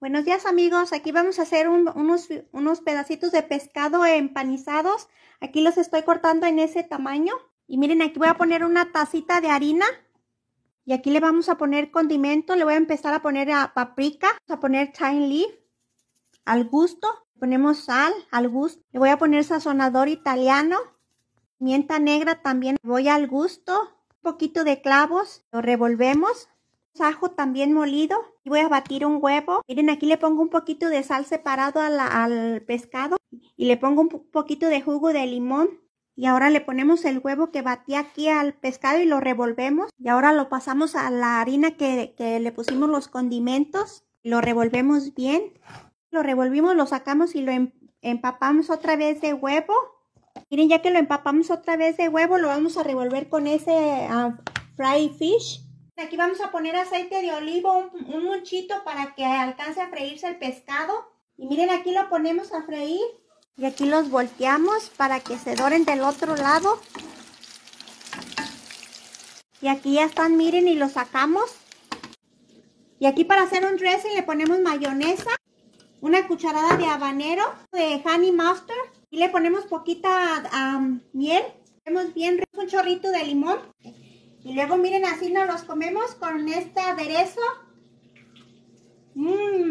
Buenos días amigos, aquí vamos a hacer unos, unos pedacitos de pescado empanizados. Aquí los estoy cortando en ese tamaño. Y miren, aquí voy a poner una tacita de harina. Y aquí le vamos a poner condimento. Le voy a empezar a poner a paprika. Vamos a poner chine leaf al gusto. Ponemos sal al gusto. Le voy a poner sazonador italiano. Mienta negra también voy al gusto. Un poquito de clavos. Lo revolvemos ajo también molido y voy a batir un huevo. Miren, aquí le pongo un poquito de sal separado al pescado y le pongo un poquito de jugo de limón. Y ahora le ponemos el huevo que batí aquí al pescado y lo revolvemos. Y ahora lo pasamos a la harina que, le pusimos los condimentos. Lo revolvemos bien. Lo revolvimos, lo sacamos y lo em, empapamos otra vez de huevo. Miren, ya que lo empapamos otra vez de huevo, lo vamos a revolver con ese ah, fry fish. Aquí vamos a poner aceite de olivo, un, muchito para que alcance a freírse el pescado. Y miren, aquí lo ponemos a freír. Y aquí los volteamos para que se doren del otro lado. Y aquí ya están, miren, y los sacamos. Y aquí para hacer un dressing le ponemos mayonesa, una cucharada de habanero, de honey mustard. Y le ponemos poquita miel. ponemos bien, un chorrito de limón. Y luego miren, así nos los comemos con este aderezo. Mmm.